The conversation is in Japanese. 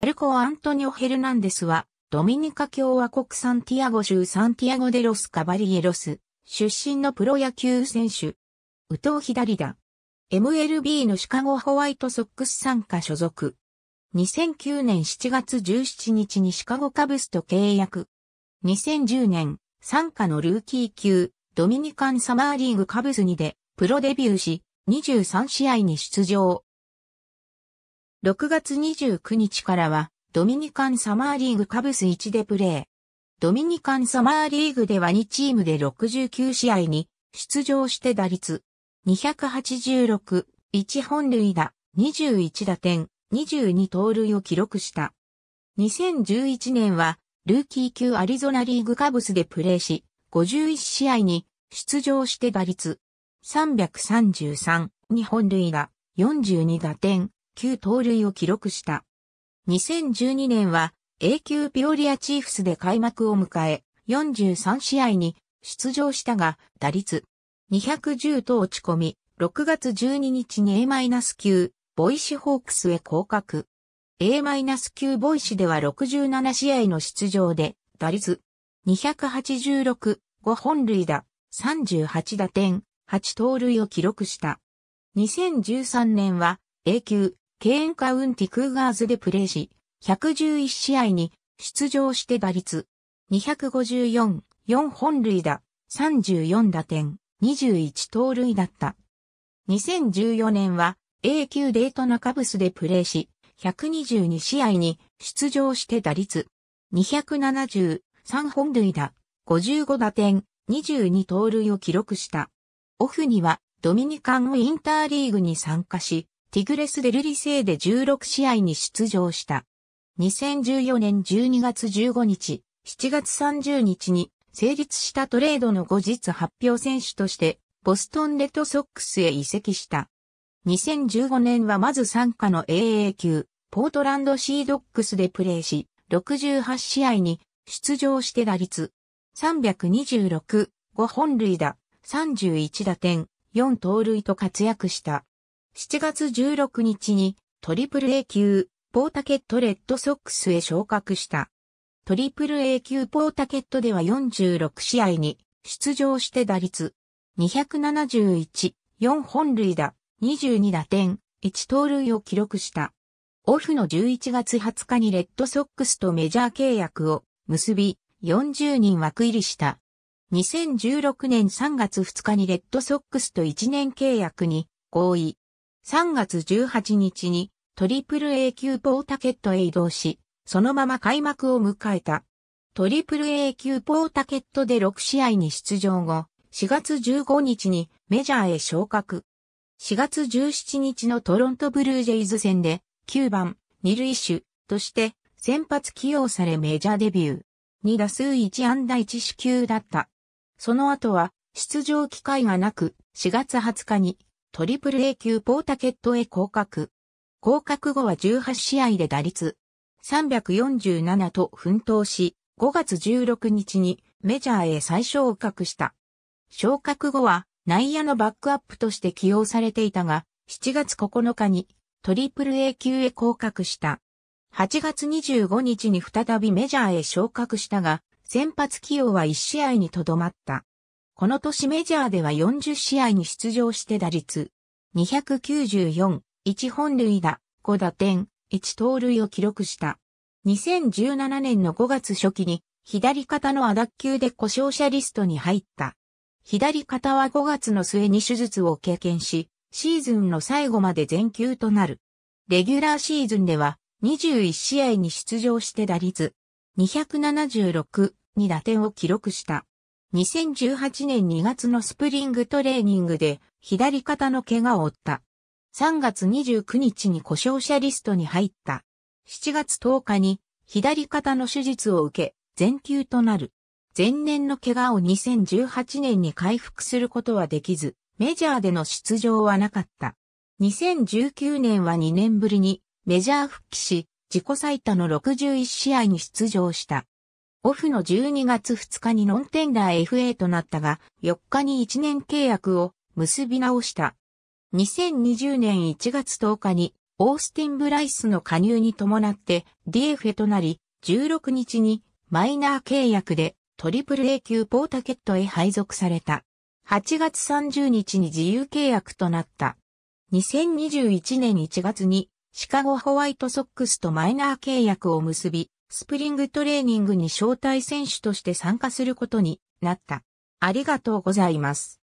アルコ・アントニオ・ヘルナンデスは、ドミニカ共和国サンティアゴ州サンティアゴデロス・カバリエロス、出身のプロ野球選手。右投左打。MLB のシカゴホワイトソックス参加所属。2009年7月17日にシカゴカブスと契約。2010年、参加のルーキー級、ドミニカンサマーリーグカブスにで、プロデビューし、23試合に出場。6月29日からは、ドミニカンサマーリーグカブス1でプレー。ドミニカンサマーリーグでは2チームで69試合に出場して打率286、1本塁打、21打点、22盗塁を記録した。2011年は、ルーキー級アリゾナリーグカブスでプレーし、51試合に出場して打率333、2本塁打、42打点、9盗塁を記録した。2012年は A 級ピオリアチーフスで開幕を迎え、43試合に出場したが、打率210と落ち込み、6月12日に a 級ボイシホークスへ降格。a 級ボイシでは67試合の出場で、打率286、5本塁打、38打点、8盗塁を記録した。2013年は A 級ケーンカウンティクーガーズでプレーし、111試合に出場して打率254、4本塁打、34打点、21盗塁だった。2014年は A 級デートナカブスでプレーし、122試合に出場して打率273本塁打、55打点、22盗塁を記録した。オフにはドミニカンウィンターリーグに参加し、ティグレス・デルリセーで16試合に出場した。2014年12月15日、7月30日に成立したトレードの後日発表選手として、ボストンレッドソックスへ移籍した。2015年はまず参加の AA 級、ポートランドシードックスでプレーし、68試合に出場して打率326、5本塁打、31打点、4盗塁と活躍した。7月16日にトリプル A 級ポータケットレッドソックスへ昇格した。トリプル A 級ポータケットでは46試合に出場して打率271、4本塁打、22打点、1盗塁を記録した。オフの11月20日にレッドソックスとメジャー契約を結び、40人枠入りした。2016年3月2日にレッドソックスと1年契約に合意。3月18日にトリプル A 級ポータケットへ移動し、そのまま開幕を迎えた。トリプル A 級ポータケットで6試合に出場後、4月15日にメジャーへ昇格。4月17日のトロントブルージェイズ戦で9番二塁手として先発起用されメジャーデビュー。2打数1安打1四球だった。その後は出場機会がなく4月20日にトリプル A 級ポータケットへ降格。降格後は18試合で打率347と奮闘し、5月16日にメジャーへ再昇格した。昇格後は内野のバックアップとして起用されていたが、7月9日にトリプル A 級へ降格した。8月25日に再びメジャーへ昇格したが、先発起用は1試合にとどまった。この年メジャーでは40試合に出場して打率294、1本塁打、5打点、1盗塁を記録した。2017年の5月初期に左肩の亜脱臼で故障者リストに入った。左肩は5月の末に手術を経験し、シーズンの最後まで全球となる。レギュラーシーズンでは21試合に出場して打率276、2打点を記録した。2018年2月のスプリングトレーニングで左肩の怪我を負った。3月29日に故障者リストに入った。7月10日に左肩の手術を受け、全休となる。前年の怪我を2018年に回復することはできず、メジャーでの出場はなかった。2019年は2年ぶりにメジャー復帰し、自己最多の61試合に出場した。オフの12月2日にノンテンダー FA となったが、4日に1年契約を結び直した。2020年1月10日に、オースティン・ブライスの加入に伴って DFA となり、16日にマイナー契約でトリプル A 級ポータケットへ配属された。8月30日に自由契約となった。2021年1月にシカゴホワイトソックスとマイナー契約を結び、スプリングトレーニングに招待選手として参加することになった。ありがとうございます。